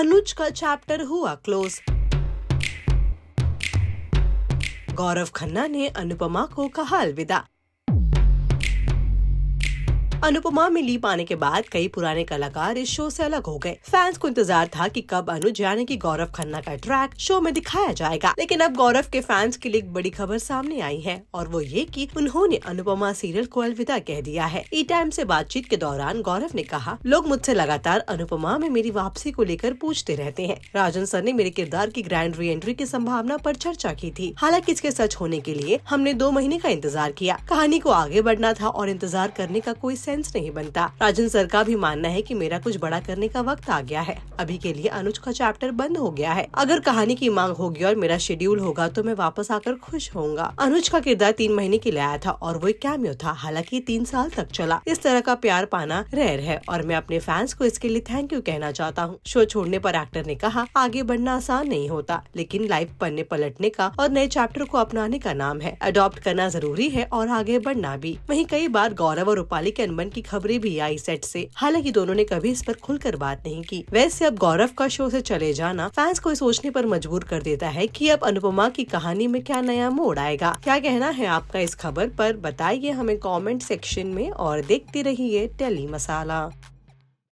अनुज का चैप्टर हुआ क्लोज गौरव खन्ना ने अनुपमा को कहा अलविदा अनुपमा में लीप आने के बाद कई पुराने कलाकार इस शो से अलग हो गए फैंस को इंतजार था कि कब अनुज यानी कि गौरव खन्ना का ट्रैक शो में दिखाया जाएगा लेकिन अब गौरव के फैंस के लिए एक बड़ी खबर सामने आई है और वो ये कि उन्होंने अनुपमा सीरियल को अलविदा कह दिया है ई टाइम से बातचीत के दौरान गौरव ने कहा लोग मुझसे लगातार अनुपमा में मेरी वापसी को लेकर पूछते रहते हैं राजन सर ने मेरे किरदार की ग्रैंड री एंट्री की संभावना पर चर्चा की थी हालांकि इसके सच होने के लिए हमने दो महीने का इंतजार किया कहानी को आगे बढ़ना था और इंतजार करने का कोई सेंस नहीं बनता राजन सर का भी मानना है कि मेरा कुछ बड़ा करने का वक्त आ गया है अभी के लिए अनुज का चैप्टर बंद हो गया है अगर कहानी की मांग होगी और मेरा शेड्यूल होगा तो मैं वापस आकर खुश होऊंगा अनुज का किरदार तीन महीने के लिए आया था और वो एक कैमियो था हालांकि तीन साल तक चला इस तरह का प्यार पाना रेयर है और मैं अपने फैंस को इसके लिए थैंक यू कहना चाहता हूँ शो छोड़ने पर एक्टर ने कहा आगे बढ़ना आसान नहीं होता लेकिन लाइफ पन्ने पलटने का और नए चैप्टर को अपनाने का नाम है अडॉप्ट करना जरूरी है और आगे बढ़ना भी वहीं कई बार गौरव और रूपाली के अनुमति गमन की खबरें भी आई सेट से हालांकि दोनों ने कभी इस पर खुलकर बात नहीं की वैसे अब गौरव का शो से चले जाना फैंस को सोचने पर मजबूर कर देता है कि अब अनुपमा की कहानी में क्या नया मोड़ आएगा क्या कहना है आपका इस खबर पर बताइए हमें कमेंट सेक्शन में और देखते रहिए टेली मसाला